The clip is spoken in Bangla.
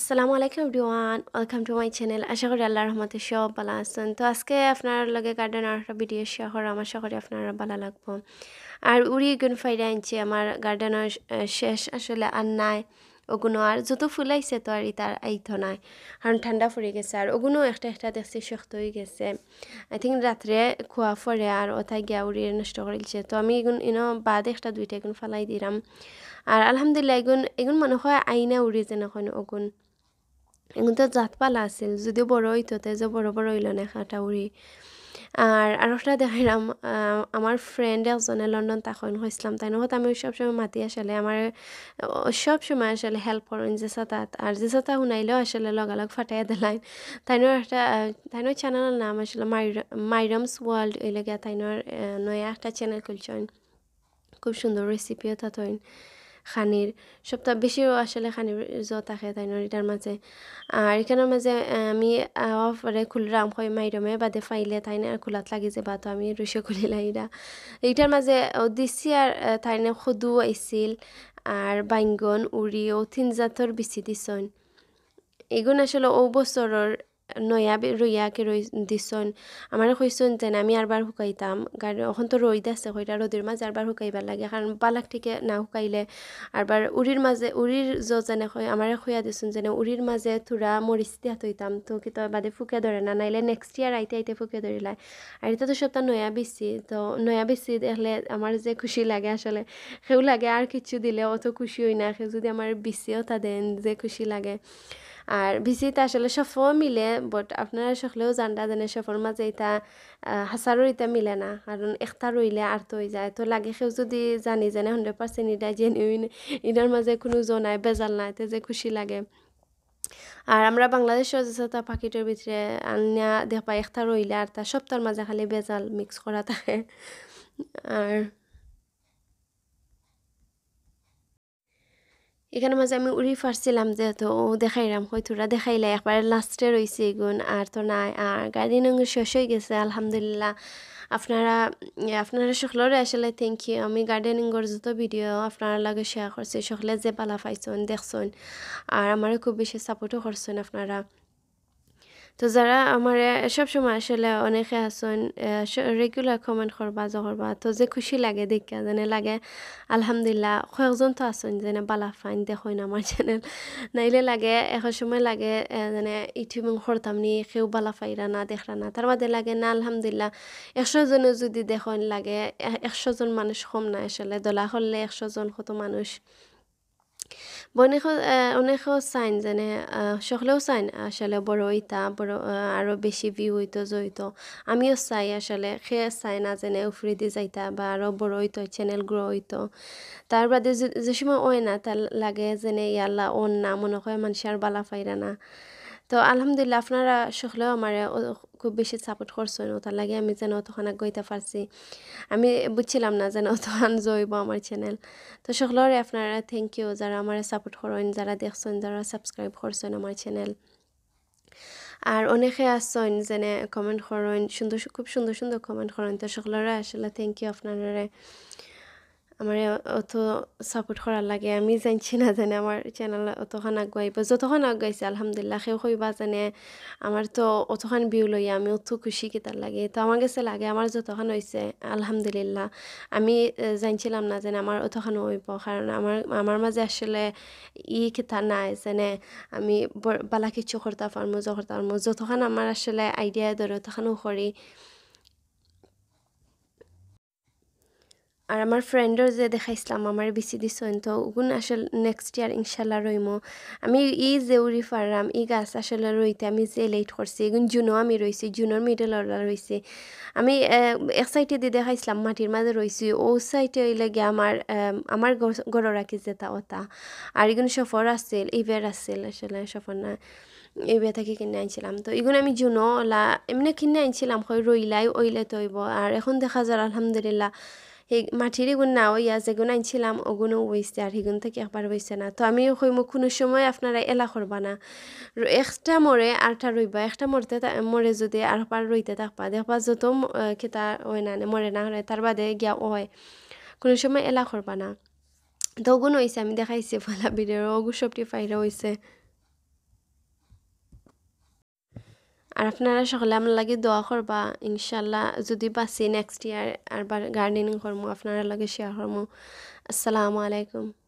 আসসালামু আলাইকুম ডিওয়ান ওয়েলকাম টু মাই চ্যানেল আশা করি আল্লাহ রহমতে সব ভালো আছেন তো আজকে আপনার লগে গার্ডেন আর একটা ভিডিও করার আমার শহরে আপনারা ভালো লাগবো আর উড়ি গুন ফাইডে আনছি আমার গার্ডেনের শেষ আসলে আর নাই অগুণ আৰু ফুলাইছে তো আৰু ইটাৰ আয়ধ নাই কাৰণ ঠাণ্ডা ফুৰি গৈছে আৰু অগুণো এটা একটা দেখিছে শক্ত হৈ গৈছে আই থিংক ৰাতিৰে খোৱা ফৰে আৰু অথাই গিয়া উৰিৰে নষ্ট কৰিছে তো আমি এইগুণ এনেও বাদ এটা দুইটা এইগুণ ফলাই দিৰাম আৰু আলহামদুলিল্লাহ এইগুণ এইগুণ মানুহৰ আইনা উৰি যেনেকৈ অগুণ এইগুণতো জাত পালা আছিল যদিও বড়ো ঐতিহ্যতে যে বড়ো বড়ো ইলনে খাটা উৰি আর আৰু এটা দেখেন আমার ফ্রেন্ড এজনে লন্ডন তখন হয়েছিলাম তাই নহত আমি সবসময় মাতি আসলে আমার সবসময় আসলে হেল্প করেন যে তাত আর যে তা শুনাইলেও আসলে লগালগ ফাটাই দিলাম তাইনোর একটা তাইনোর চ্যানেলের নাম আসলে মাইরামস ওয়ার্ল্ড এই লাগে তাইনোর নয়া একটা চ্যানেল খুলছেন খুব সুন্দর রেসিপিও হয় খানির সবটা বেশিও আসলে খানির জ থাকে তাই নরিটার মাঝে আর এখানের মাঝে আমি পরে খুলরাম হয় মাইরমে বাদে ফাইলে তাই না খোলাত লাগি যে বা তো আমি রুশে খুলি এটা এইটার মাঝে দিছি আর তাই না সদু আইছিল আর বাইঙ্গন উড়ি ও তিন জাতর বিচি দিছন এগুন আসলে ও বছরের নয়া ৰৈয়াকৈ ৰৈ দিছন আমাৰ কৈছোন যেন আমি আৰবাৰ শুকাই তাম কাৰণ অসন্ত ৰৈদ আছে কইটা ৰ'দৰ মাজ আৰবাৰ শুকাইব লাগে কাৰণ পালাক ঠিকে না শুকাইলে আৰু বাৰ উৰিৰ মাজে উৰিৰ য' যেনে আমাৰে খুঁয়া দিছোঁ যেনে উৰিৰ মাজে থোৰা মৰিস্তি দিয়া থৈ তাম তো কেতিয়াবা বাদে ফুকে ধৰে না নাইলে নেক্সট ইয়াৰ আইতে আইতে ফুকে ধৰিলে আৰু এতিয়াতো চবটা নয়া বেছি তো নয়া বেছি দেখিলে আমাৰ যে খুচি লাগে আচলতে সেও লাগে আৰু কিছু দিলে অত খুচি হৈ না সেই যদি আমাৰ বেছিও তাদে যে খুচি লাগে আর ভিসিতে আসলে সফর মিলে বাট আপনারা সকলেও জানটা জানে সফর মাঝে এটা হাসারও এটা মিলে না কারণ একটা রইলে আর তো যায় তো লাগে সেও যদি জানি জানে হান্ড্রেড পার্সেন্ট এটা জেনুইন এটার মাঝে কোনো জনায় বেজাল নাই এতে যে খুশি লাগে আর আমরা বাংলাদেশের যেটা পাখিটার ভিতরে আনিয়া দেখ পাই একটা রইলে আর তা সপ্তাহের মাঝে খালি বেজাল মিক্স করা থাকে আর এখানে মাঝে আমি উড়ি ফারছিলাম যেহেতু ও দেখাইলাম হয় তোরা দেখাইলে একবারে লাস্টে রয়েছে এগুন আর তো নাই আর গাড়ি নং শেষ হয়ে গেছে আলহামদুলিল্লাহ আপনারা আপনারা সকলের আসলে থ্যাংক ইউ আমি গার্ডেনিংয়ের যত ভিডিও আপনারা লাগে শেয়ার করছি সকলে যে পালা পাইছেন দেখছেন আর আমারও খুব বেশি সাপোর্টও করছেন আপনারা তো যারা আমার সব সময় আসলে অনেকে আছেন রেগুলার কমেন্ট করবা জ করবা তো যে খুশি লাগে দেখা যেনে লাগে আলহামদুলিল্লাহ কয়েকজন তো আছেন যেন বালা ফাইন দেখেন আমার চ্যানেল নাইলে লাগে এক সময় লাগে যেনে ইউটিউব করতাম নি কেউ বালা ফাইরা না দেখরা না তার মধ্যে লাগে না আলহামদুলিল্লাহ একশো জনে যদি দেখেন লাগে একশো জন মানুষ কম না আসলে দলা করলে একশো জন কত মানুষ বনেশ অনেকও চাইন যেনে সকলেও চাইন আসলে বড়ো ইতা বড়ো আৰু বেছি ভিউ হইতো জইতো আমিও চাই আসলে খেয়ে চাই না যেনে উফরি দি যাইতা বা আৰু বড় হইতো চ্যানেল গ্রো হইতো তার বাদে যে সময় ওই না তার লাগে যেনে ইয়াল্লা ওন না মনে হয় মানুষ আর বালা ফাইৰা না তো আলহামদুলিল্লাহ আপোনাৰ চখলেও আমাৰ খুব বেছি ছাপোৰ্ট কৰিছোঁ নতুন লাগে আমি যেন অটোখানক গৈ তাত আমি বুজিছিলাম না যেন অটোখান জয়িব আমাৰ চেনেল তো চখলৰে আপোনাৰ থেংক ইউ যাৰা আমাৰ ছাপোৰ্ট কৰোঁ যাৰা দেখছোন যাৰা ছাবস্ক্ৰাইব কৰিছোঁ আমাৰ চেনেল আৰ অনেকে আসছেন যেনে কমেন্ট কৰেন সুন্দৰ খুব সুন্দৰ সুন্দৰ কমেন্ট কৰেন তো সকলৰা আসলে থ্যাংক ইউ আপনাৰা আমার অত সাপোর্ট করার লাগে আমি জানছি না জানে আমার চ্যানেল অতখান আগুয়াইব যতক্ষণ আগুয়াইছে আলহামদুলিল্লাহ সেও কইবা জানে আমার তো অতখান ভিউ লই আমি অত খুশি কিতার লাগে তো আমার কাছে লাগে আমার যতখান হয়েছে আলহামদুলিল্লাহ আমি জানছিলাম না জানে আমার অতখান হইব কারণ আমার আমার মাঝে আসলে ই কিতা নাই জানে আমি বালা কিছু করতে পারমো যখন যতখান আমার আসলে আইডিয়া ধরে ততখানও করি আর আমার ফ্রেন্ডও যে দেখাইছিলাম আমার বিচি দিছেন তো ওগুন আসলে নেক্সট ইয়ার ইনশাল্লাহ রইম আমি ই জেউরি ফারাম ই গাছ আসলে রইতে আমি যে লেট করছি এগুন জুনও আমি রয়েছি জুনের মিডল অর্ডার রইছি আমি এক সাইডে দিয়ে দেখাইছিলাম মাটির মাঝে রয়েছি ও সাইডে লাগে আমার আমার গড় রাখি যেতা ওটা আর এগুন সফর আসছিল ইভের আসছিল আসলে সফর না এই ব্যথাকে কিনে আনছিলাম তো এগুলো আমি জুনো ওলা এমনি কিনে আনছিলাম হয় রইলাই ওইলে তৈব আর এখন দেখা যায় আলহামদুলিল্লাহ হে মাটির এগুন না ইয়া যেগুন আনছিলাম ওগুনও ওইছে আর হিগুন থেকে একবার ওইছে না তো আমি হইমো কোনো সময় আপনারা এলা করবা না একটা মরে আরটা রইবা একটা মরতে মরে যদি আর পার রইতে থাকবা দেখবা যত খেতা হয় না মরে না হয় তার বাদে গিয়া হয় কোনো সময় এলা করবা না তো ওগুন হয়েছে আমি দেখাইছি ফলা বিড়ের ওগু সবটি ফাইরা হয়েছে আর আপনারা সকলে আমার লাগে দোয়া করবা ইনশাল্লাহ যদি বাঁচি নেক্সট ইয়ার আর গার্ডেনিং করবো আপনারা লাগে শেয়ার করবো আসসালামু আলাইকুম